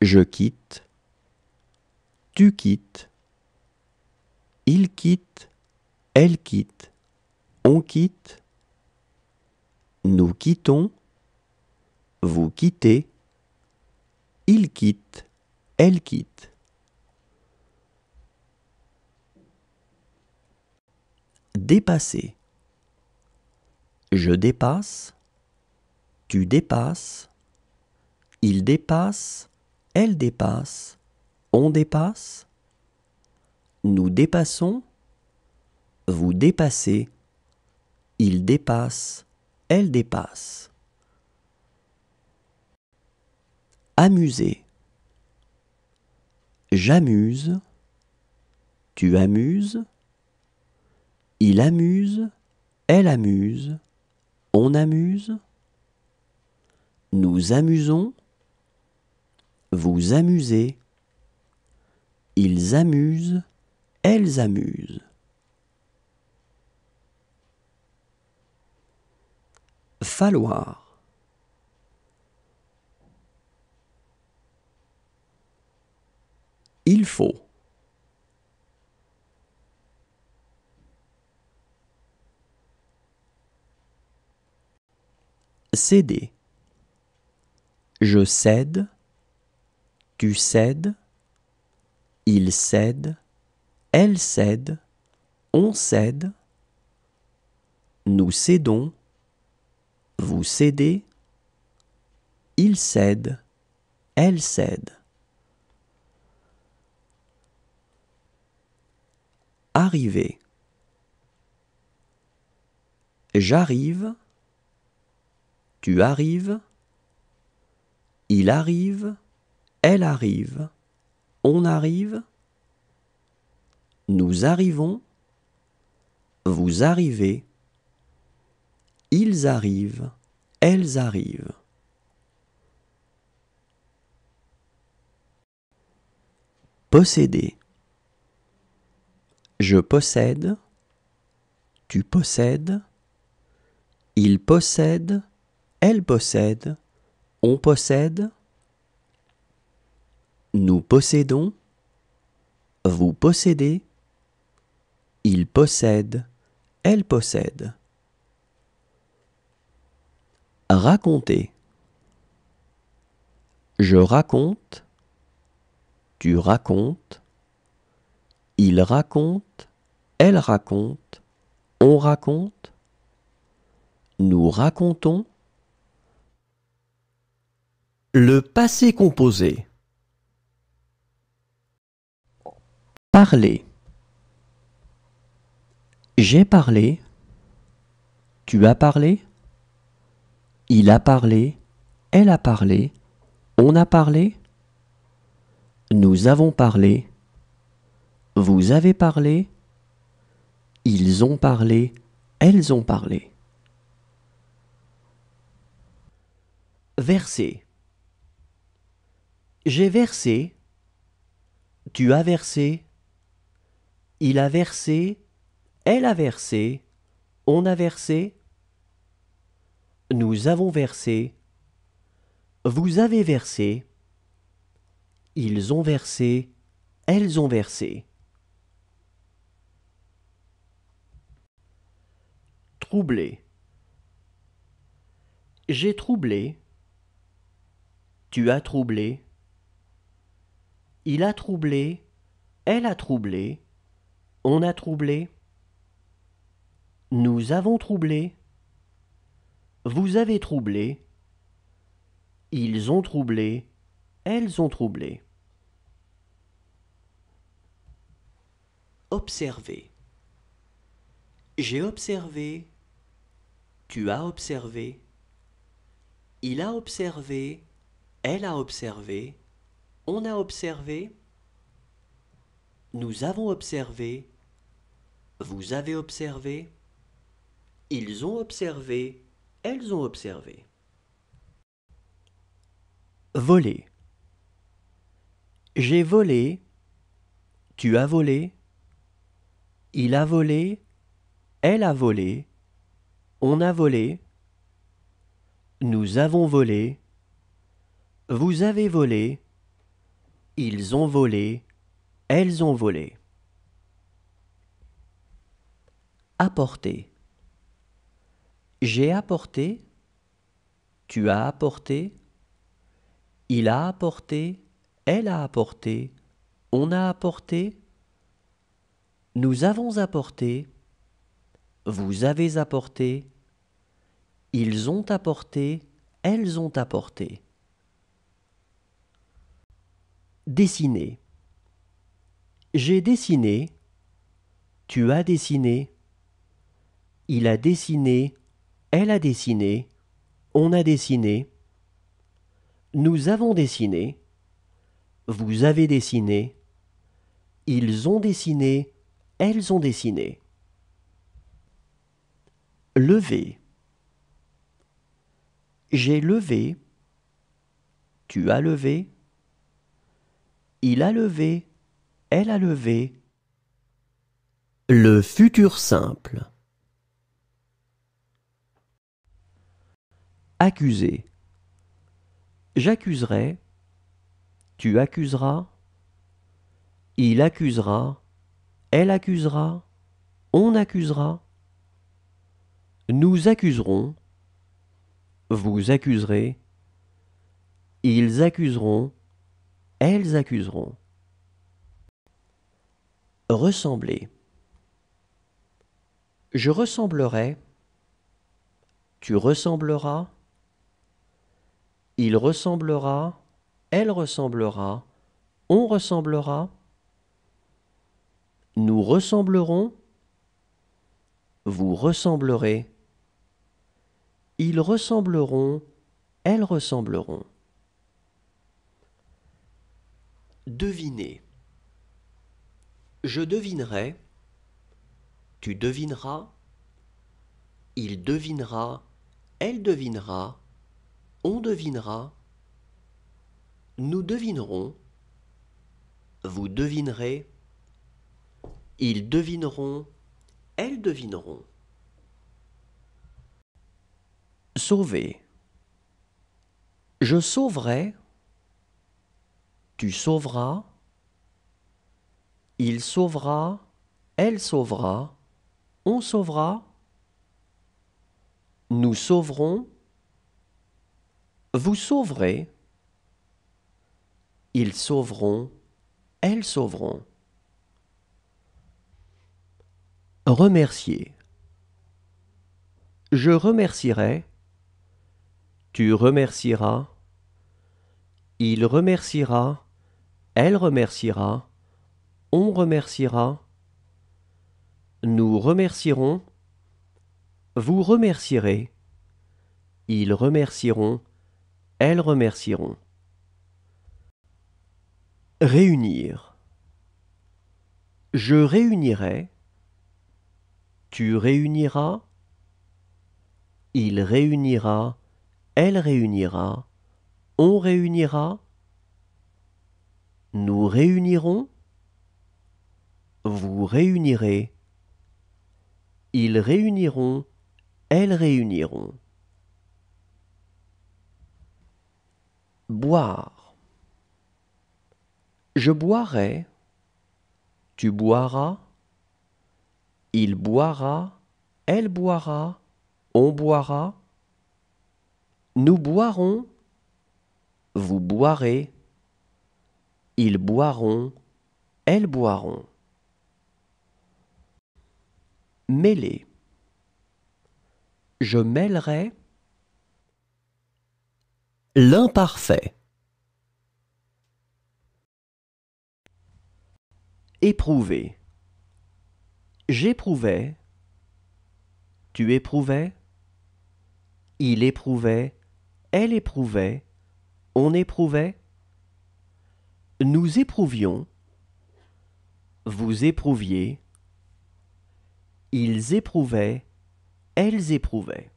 je quitte. Tu quittes. Il quitte. Elle quitte. On quitte. Nous quittons. Vous quittez. Il quitte. Elle quitte. Dépasser. Je dépasse. Tu dépasses. Il dépasse elle dépasse, on dépasse, nous dépassons, vous dépassez, il dépasse, elle dépasse. Amuser. J'amuse, tu amuses, il amuse, elle amuse, on amuse, nous amusons vous amusez, ils amusent, elles amusent. Falloir. Il faut. Céder. Je cède. Tu cèdes, il cède, elle cède, on cède, nous cédons, vous cédez, il cède, elle cède. Arriver. J'arrive, tu arrives, il arrive, elle arrive. On arrive. Nous arrivons. Vous arrivez. Ils arrivent. Elles arrivent. Posséder. Je possède. Tu possèdes. Il possède. Elle possède. On possède. Nous possédons. Vous possédez. Il possède. Elle possède. Raconter. Je raconte. Tu racontes. Il raconte. Elle raconte. On raconte. Nous racontons. Le passé composé. Parler. J'ai parlé. Tu as parlé. Il a parlé. Elle a parlé. On a parlé. Nous avons parlé. Vous avez parlé. Ils ont parlé. Elles ont parlé. Verser. J'ai versé. Tu as versé. Il a versé, elle a versé, on a versé, nous avons versé, vous avez versé, ils ont versé, elles ont versé. Troublé. J'ai troublé. Tu as troublé. Il a troublé. Elle a troublé. On a troublé. Nous avons troublé. Vous avez troublé. Ils ont troublé. Elles ont troublé. Observer. J'ai observé. Tu as observé. Il a observé. Elle a observé. On a observé. Nous avons observé. Vous avez observé. Ils ont observé. Elles ont observé. Voler. J'ai volé. Tu as volé. Il a volé. Elle a volé. On a volé. Nous avons volé. Vous avez volé. Ils ont volé. Elles ont volé. apporter. J'ai apporté, tu as apporté, il a apporté, elle a apporté, on a apporté, nous avons apporté, vous avez apporté, ils ont apporté, elles ont apporté. Dessiner. J'ai dessiné, tu as dessiné, il a dessiné, elle a dessiné, on a dessiné, nous avons dessiné, vous avez dessiné, ils ont dessiné, elles ont dessiné. Levé. J'ai levé, tu as levé, il a levé, elle a levé. Le futur simple. Accuser. J'accuserai. Tu accuseras. Il accusera. Elle accusera. On accusera. Nous accuserons. Vous accuserez. Ils accuseront. Elles accuseront. Ressembler. Je ressemblerai. Tu ressembleras. Il ressemblera, elle ressemblera, on ressemblera, nous ressemblerons, vous ressemblerez, ils ressembleront, elles ressembleront. Deviner. Je devinerai, tu devineras, il devinera, elle devinera, on devinera. Nous devinerons. Vous devinerez. Ils devineront. Elles devineront. Sauver. Je sauverai. Tu sauveras. Il sauvera. Elle sauvera. On sauvera. Nous sauverons. Vous sauverez, ils sauveront, elles sauveront. Remercier. Je remercierai, tu remercieras, il remerciera, elle remerciera, on remerciera, nous remercierons, vous remercierez, ils remercieront, elles remercieront. Réunir. Je réunirai. Tu réuniras. Il réunira. Elle réunira. On réunira. Nous réunirons. Vous réunirez. Ils réuniront. Elles réuniront. Boire. Je boirai, tu boiras, il boira, elle boira, on boira, nous boirons, vous boirez, ils boiront, elles boiront. Mêler. Je mêlerai. L'imparfait. Éprouver. J'éprouvais. Tu éprouvais. Il éprouvait. Elle éprouvait. On éprouvait. Nous éprouvions. Vous éprouviez. Ils éprouvaient. Elles éprouvaient.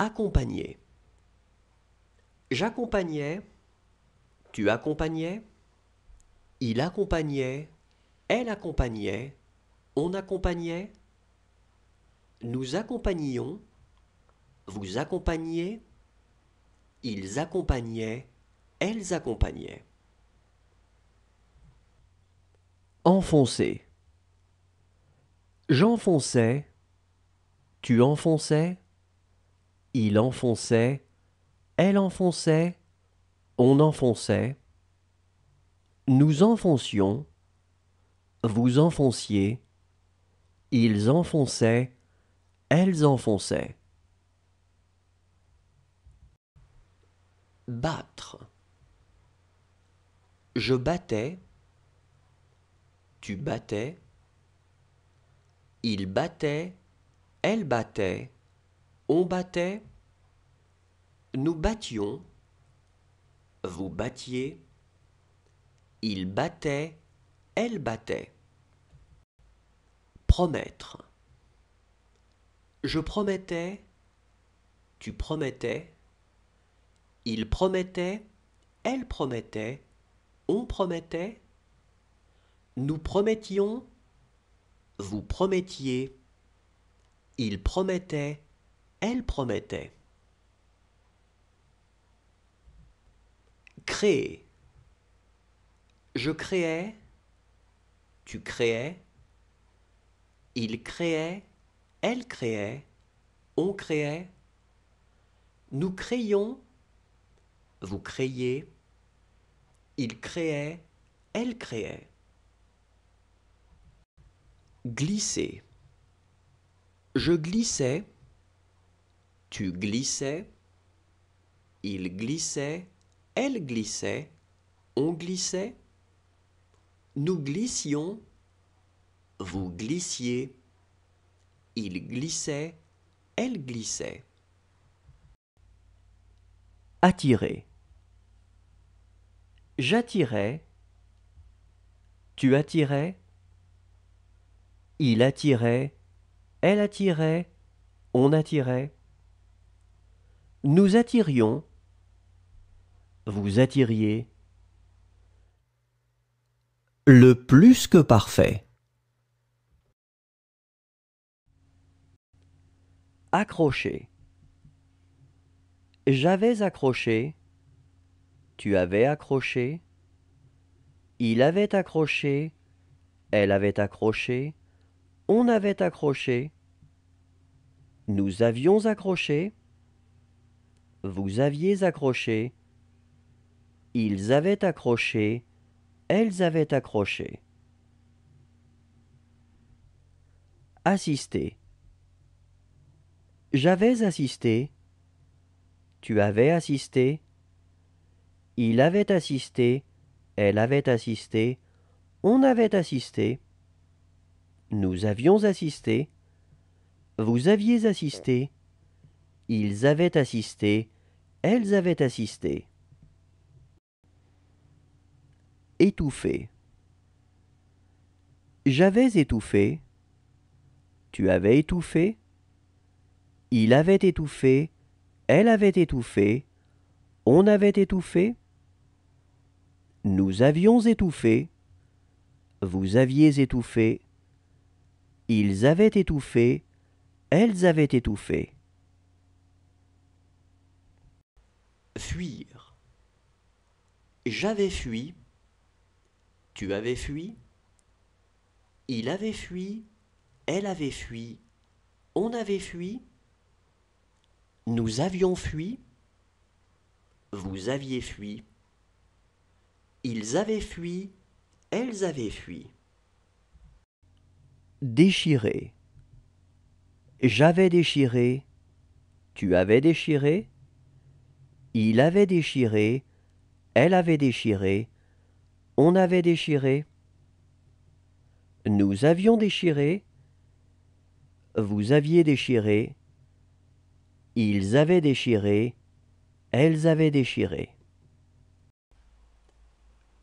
Accompagner. J'accompagnais. Tu accompagnais. Il accompagnait. Elle accompagnait. On accompagnait. Nous accompagnions. Vous accompagniez. Ils accompagnaient. Elles accompagnaient. Enfoncer. J'enfonçais. Tu enfonçais. Il enfonçait, elle enfonçait, on enfonçait. Nous enfoncions, vous enfonciez, ils enfonçaient, elles enfonçaient. Battre. Je battais, tu battais, il battait, elle battait. On battait, nous battions, vous battiez, il battait, elle battait. Promettre. Je promettais, tu promettais, il promettait, elle promettait, on promettait, nous promettions, vous promettiez, il promettait, elle promettait. Créer. Je créais, tu créais, il créait, elle créait, on créait, nous créions, vous créiez, il créait, elle créait. Glisser. Je glissais, tu glissais, il glissait, elle glissait, on glissait, nous glissions, vous glissiez, il glissait, elle glissait. Attirer. J'attirais, tu attirais, il attirait, elle attirait, on attirait. Nous attirions. Vous attiriez. Le plus que parfait. Accrocher. J'avais accroché. Tu avais accroché. Il avait accroché. Elle avait accroché. On avait accroché. Nous avions accroché. Vous aviez accroché. Ils avaient accroché. Elles avaient accroché. Assister. J'avais assisté. Tu avais assisté. Il avait assisté. Elle avait assisté. On avait assisté. Nous avions assisté. Vous aviez assisté. Ils avaient assisté, elles avaient assisté. Étouffé. J'avais étouffé, tu avais étouffé, il avait étouffé, elle avait étouffé, on avait étouffé, nous avions étouffé, vous aviez étouffé, ils avaient étouffé, elles avaient étouffé. Fuir. J'avais fui. Tu avais fui. Il avait fui. Elle avait fui. On avait fui. Nous avions fui. Vous aviez fui. Ils avaient fui. Elles avaient fui. Déchirer. J'avais déchiré. Tu avais déchiré. Il avait déchiré, elle avait déchiré, on avait déchiré, nous avions déchiré, vous aviez déchiré, ils avaient déchiré, elles avaient déchiré.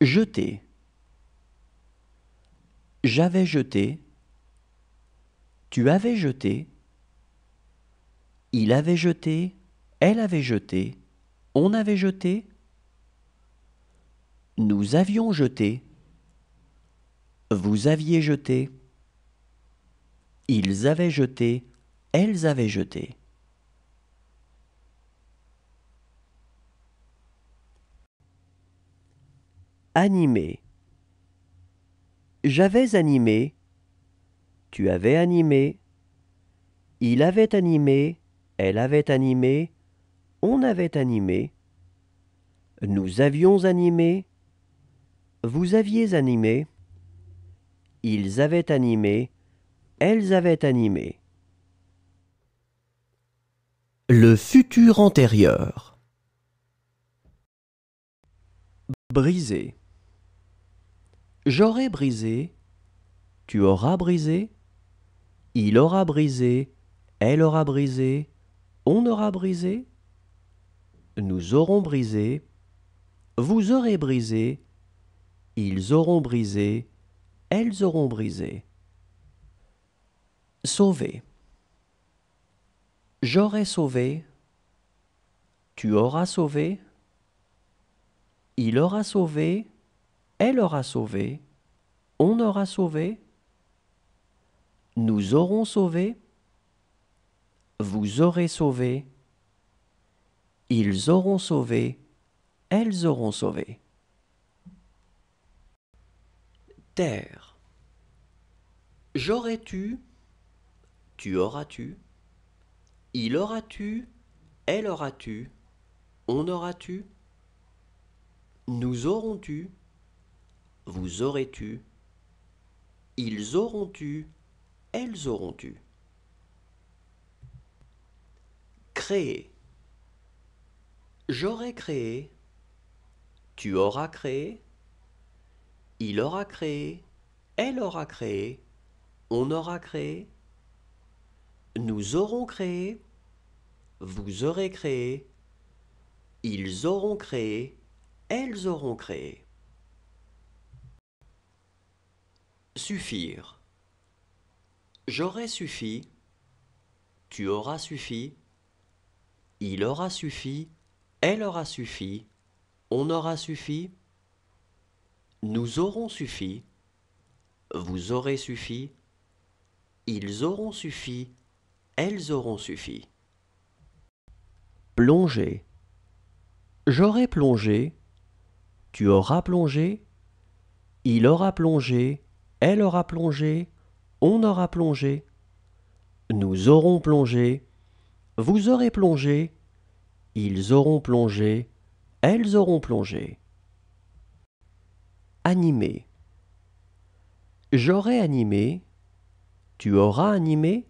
Jeter. J'avais jeté, tu avais jeté, il avait jeté, elle avait jeté, on avait jeté. Nous avions jeté. Vous aviez jeté. Ils avaient jeté. Elles avaient jeté. Animé. J'avais animé. Tu avais animé. Il avait animé. Elle avait animé on avait animé, nous avions animé, vous aviez animé, ils avaient animé, elles avaient animé. Le futur antérieur. Brisé. J'aurai brisé, tu auras brisé, il aura brisé, elle aura brisé, on aura brisé nous aurons brisé, vous aurez brisé, ils auront brisé, elles auront brisé. Sauver. J'aurai sauvé, tu auras sauvé, il aura sauvé, elle aura sauvé, on aura sauvé, nous aurons sauvé, vous aurez sauvé, ils auront sauvé, elles auront sauvé. Terre. J'aurais-tu, tu auras-tu, il aura-tu, elle aura-tu, on aura-tu, nous aurons-tu, vous aurez-tu, ils auront-tu, elles auront-tu. Créer. J'aurai créé. Tu auras créé. Il aura créé. Elle aura créé. On aura créé. Nous aurons créé. Vous aurez créé. Ils auront créé. Elles auront créé. Suffire. J'aurai suffi. Tu auras suffi. Il aura suffi elle aura suffi, on aura suffi, nous aurons suffi, vous aurez suffi, ils auront suffi, elles auront suffi. Plonger. J'aurai plongé, tu auras plongé, il aura plongé, elle aura plongé, on aura plongé, nous aurons plongé, vous aurez plongé, ils auront plongé, elles auront plongé. Animé. J'aurai animé, tu auras animé,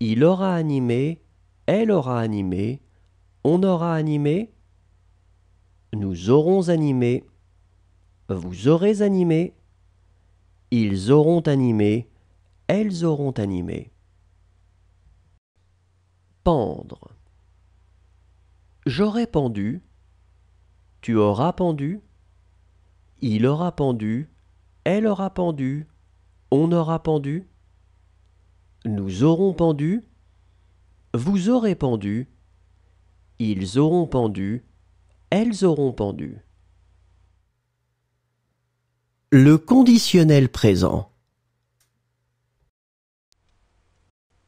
il aura animé, elle aura animé, on aura animé, nous aurons animé, vous aurez animé, ils auront animé, elles auront animé. Pendre. J'aurai pendu, tu auras pendu, il aura pendu, elle aura pendu, on aura pendu, nous aurons pendu, vous aurez pendu, ils auront pendu, elles auront pendu. Le conditionnel présent.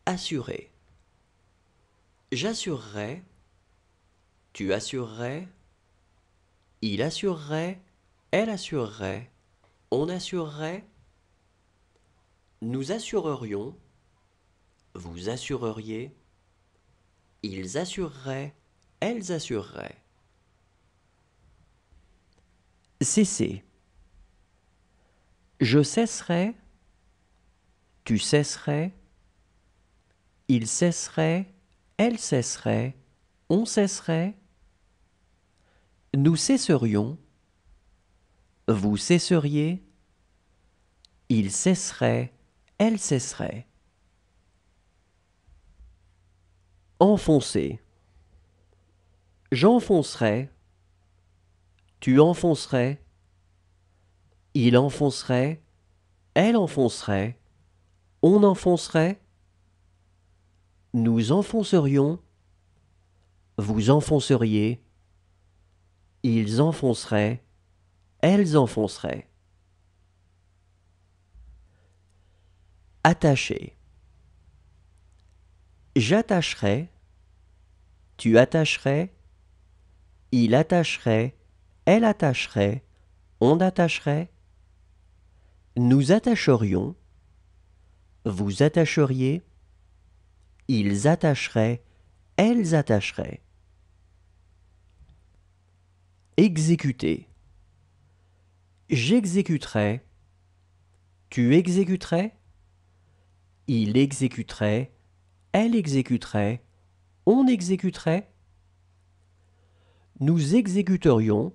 Assurer. J'assurerai tu assurerais. Il assurerait. Elle assurerait. On assurerait. Nous assurerions. Vous assureriez. Ils assureraient. Elles assureraient. Cesser. Je cesserai. Tu cesserais. Il cesserait. Elle cesserait. On cesserait. Nous cesserions, vous cesseriez, il cesserait, elle cesserait. Enfoncer. J'enfoncerai, tu enfoncerais, il enfoncerait, elle enfoncerait, on enfoncerait, nous enfoncerions, vous enfonceriez, ils enfonceraient, elles enfonceraient. Attacher. J'attacherai, tu attacherais, il attacherait, elle attacherait, on attacherait. Nous attacherions, vous attacheriez, ils attacheraient, elles attacheraient. Exécuter. J'exécuterai. Tu exécuterais. Il exécuterait. Elle exécuterait. On exécuterait. Nous exécuterions.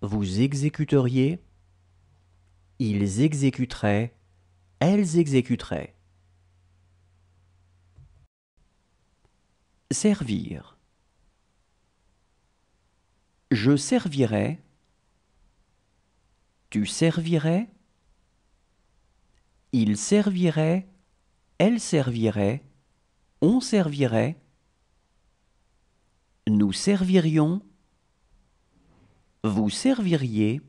Vous exécuteriez. Ils exécuteraient. Elles exécuteraient. Servir. Je servirai. Tu servirais. Il servirait. Elle servirait. On servirait. Nous servirions. Vous serviriez.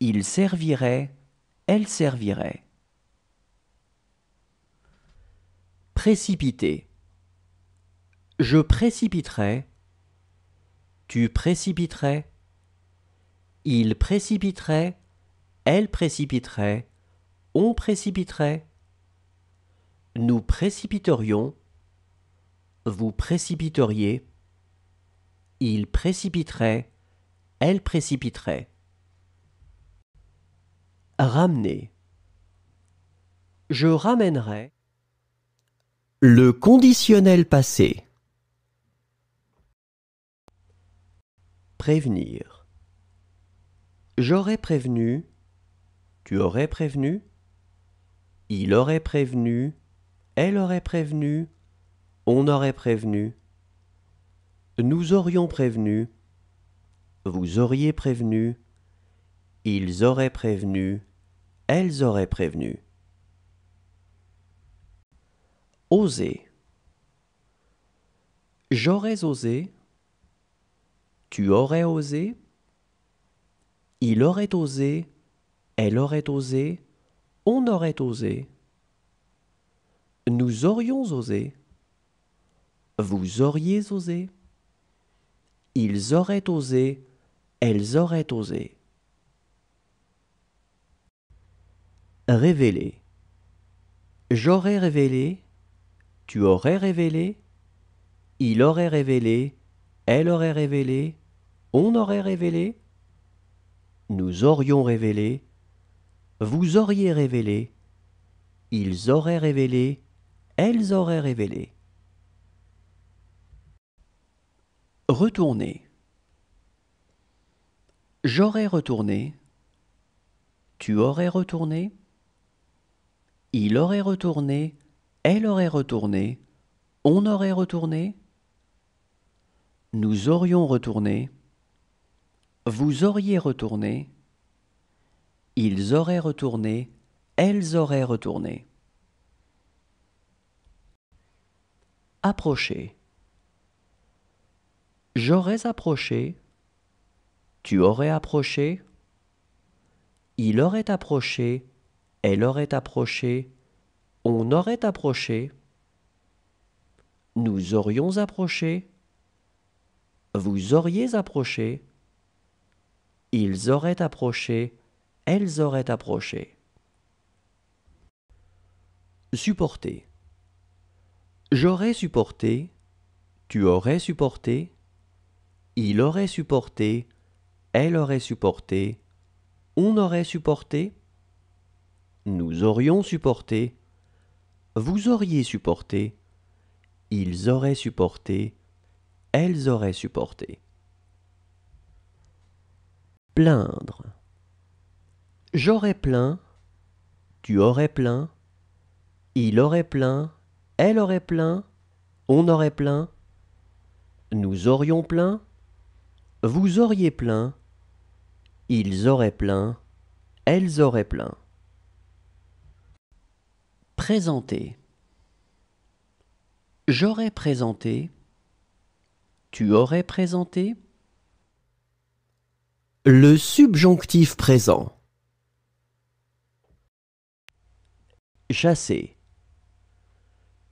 Il servirait. Elle servirait. Précipiter. Je précipiterai tu précipiterais. Il précipiterait, elle précipiterait, on précipiterait. Nous précipiterions, vous précipiteriez. Il précipiterait, elle précipiterait. Ramener. Je ramènerai. Le conditionnel passé. Prévenir. J'aurais prévenu, tu aurais prévenu, il aurait prévenu, elle aurait prévenu, on aurait prévenu, nous aurions prévenu, vous auriez prévenu, ils auraient prévenu, elles auraient prévenu. Oser. J'aurais osé, tu aurais osé Il aurait osé Elle aurait osé On aurait osé Nous aurions osé Vous auriez osé Ils auraient osé Elles auraient osé Révéler J'aurais révélé Tu aurais révélé Il aurait révélé Elle aurait révélé on aurait révélé, nous aurions révélé, vous auriez révélé, ils auraient révélé, elles auraient révélé. Retourner. J'aurais retourné, tu aurais retourné, il aurait retourné, elle aurait retourné, on aurait retourné, nous aurions retourné, vous auriez retourné, ils auraient retourné, elles auraient retourné. Approcher. J'aurais approché, tu aurais approché, il aurait approché, elle aurait approché, on aurait approché, nous aurions approché, vous auriez approché ils auraient approché, elles auraient approché. Supporter. J'aurais supporté, tu aurais supporté, il aurait supporté, elle aurait supporté, on aurait supporté, nous aurions supporté, vous auriez supporté, ils auraient supporté, elles auraient supporté. Plaindre. J'aurais plein. tu aurais plein. il aurait plein. elle aurait plein. on aurait plein. nous aurions plein. vous auriez plein. ils auraient plein. elles auraient plein. Présenter. J'aurais présenté, tu aurais présenté, le subjonctif présent. Chasser.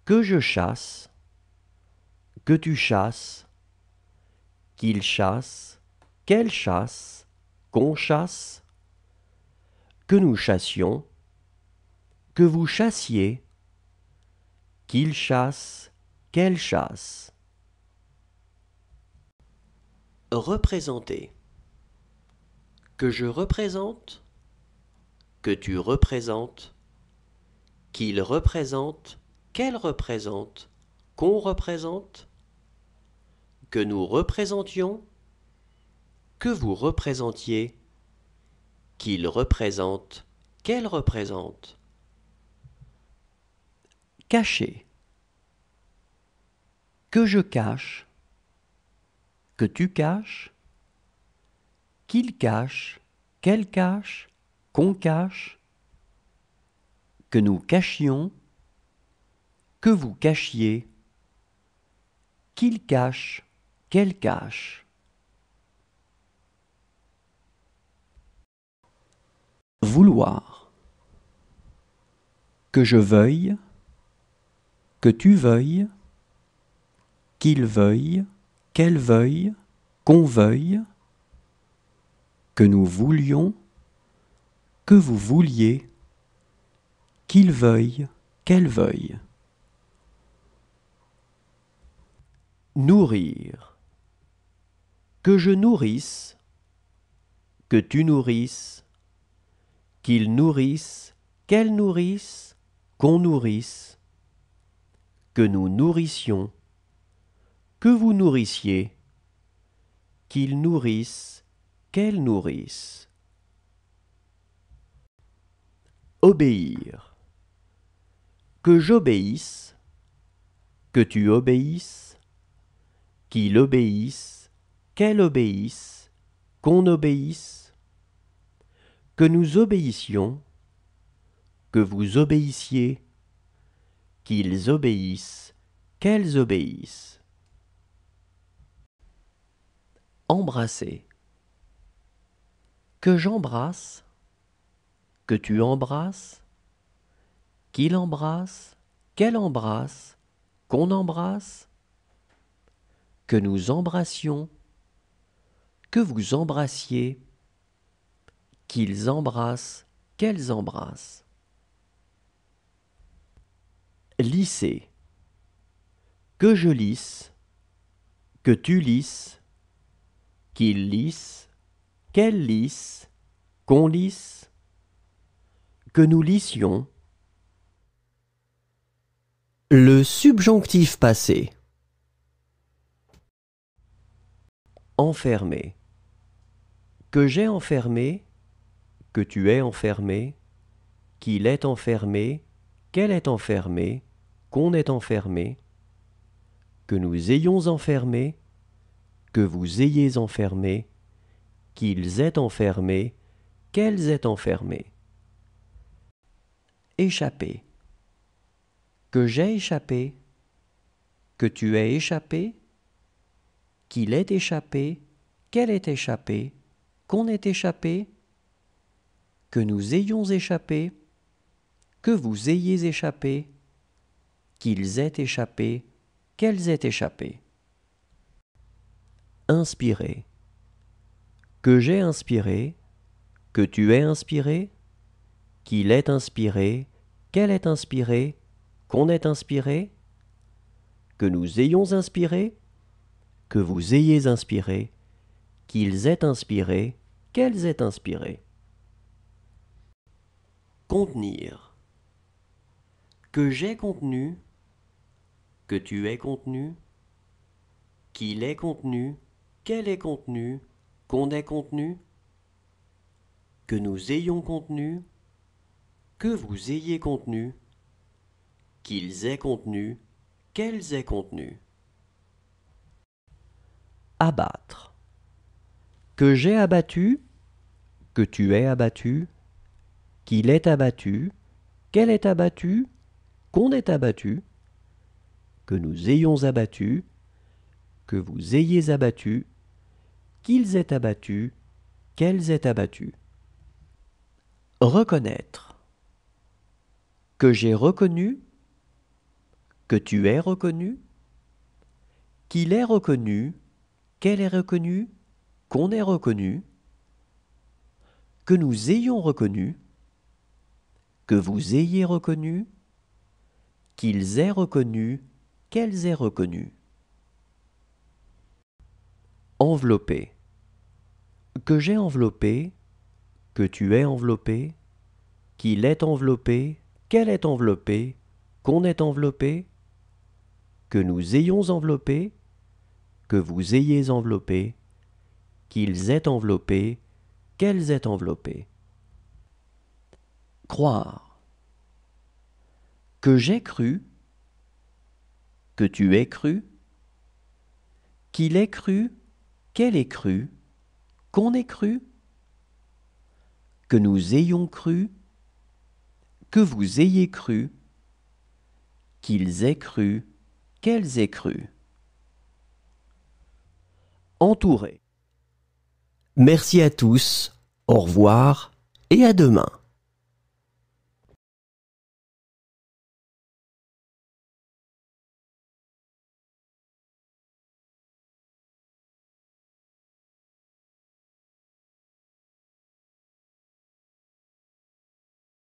Que je chasse, que tu chasses, qu'il chasse, qu'elle chasse, qu'on chasse, que nous chassions, que vous chassiez, qu'il chasse, qu'elle chasse. Représenter que je représente, que tu représentes, qu'il représente, qu'elle représente, qu'on représente, que nous représentions, que vous représentiez, qu'il représente, qu'elle représente. Cacher. Que je cache, que tu caches, qu'il cache, qu'elle cache, qu'on cache, que nous cachions, que vous cachiez, qu'il cache, qu'elle cache. Vouloir. Que je veuille, que tu veuilles, qu'il veuille, qu'elle veuille, qu'on veuille, que nous voulions, que vous vouliez, qu'il veuille, qu'elle veuille. Nourrir. Que je nourrisse, que tu nourrisses, qu'il nourrisse, qu'elle nourrisse, qu'on nourrisse, que nous nourrissions, que vous nourrissiez, qu'il nourrissent qu'elles nourrissent. Obéir. Que j'obéisse, que tu obéisses, qu'il obéisse, qu'elle obéisse, qu'on obéisse, que nous obéissions, que vous obéissiez, qu'ils obéissent, qu'elles obéissent. Embrasser que j'embrasse, que tu embrasses, qu'il embrasse, qu'elle embrasse, qu'on embrasse, que nous embrassions, que vous embrassiez, qu'ils embrassent, qu'elles embrassent. Lissez. Que je lisse, que tu lisses, qu'il lisse, qu'elle lisse, qu'on lisse, que nous lissions. Le subjonctif passé. Enfermé. Que j'ai enfermé, que tu es enfermé, qu'il est enfermé, qu'elle est enfermée, qu'on est enfermé, que nous ayons enfermé, que vous ayez enfermé, qu'ils aient enfermé, qu'elles aient enfermé. Échapper. Que j'ai échappé, que tu aies échappé, qu'il ait échappé, qu'elle ait échappé, qu'on ait échappé, que nous ayons échappé, que vous ayez échappé, qu'ils aient échappé, qu'elles aient échappé. Inspirer que j'ai inspiré, que tu es inspiré, qu'il est inspiré, qu'elle est inspirée, qu'on est inspiré, que nous ayons inspiré, que vous ayez inspiré, qu'ils aient inspiré, qu'elles aient inspiré. Contenir. Que j'ai contenu, que tu es contenu, qu'il est contenu, qu'elle est contenu qu'on ait contenu, que nous ayons contenu, que vous ayez contenu, qu'ils aient contenu, qu'elles aient contenu. Abattre. Que j'ai abattu, que tu aies abattu, qu'il est abattu, qu'elle est abattue, qu'on ait abattu, que nous ayons abattu, que vous ayez abattu, qu'ils aient abattu, qu'elles aient abattu. Reconnaître. Que j'ai reconnu, que tu es reconnu, qu'il est reconnu, qu'elle est reconnue, qu'on est reconnu, que nous ayons reconnu, que vous ayez reconnu, qu'ils aient reconnu, qu'elles aient reconnu enveloppé. Que j'ai enveloppé, que tu es enveloppé, qu'il est enveloppé, qu'elle est enveloppée, qu'on est enveloppé, que nous ayons enveloppé, que vous ayez enveloppé, qu'ils aient enveloppé, qu'elles aient enveloppé. Croire. Que j'ai cru, que tu aies cru, qu'il ait cru, qu'elle ait cru, qu'on ait cru, que nous ayons cru, que vous ayez cru, qu'ils aient cru, qu'elles aient cru. Entouré. Merci à tous, au revoir et à demain.